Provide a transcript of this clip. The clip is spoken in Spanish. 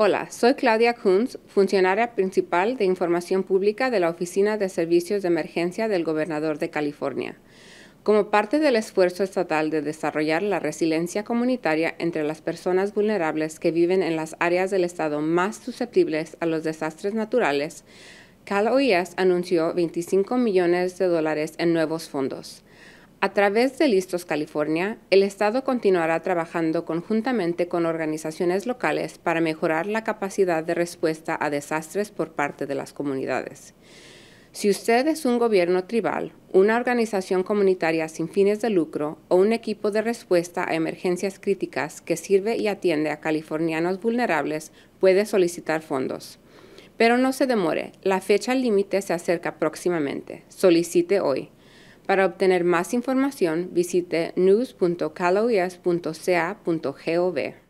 Hola, soy Claudia Kunz, funcionaria principal de Información Pública de la Oficina de Servicios de Emergencia del Gobernador de California. Como parte del esfuerzo estatal de desarrollar la resiliencia comunitaria entre las personas vulnerables que viven en las áreas del estado más susceptibles a los desastres naturales, Cal OIS anunció 25 millones de dólares en nuevos fondos. A través de Listos California, el Estado continuará trabajando conjuntamente con organizaciones locales para mejorar la capacidad de respuesta a desastres por parte de las comunidades. Si usted es un gobierno tribal, una organización comunitaria sin fines de lucro o un equipo de respuesta a emergencias críticas que sirve y atiende a californianos vulnerables, puede solicitar fondos. Pero no se demore, la fecha límite se acerca próximamente. Solicite hoy. Para obtener más información, visite news.caloes.ca.gov.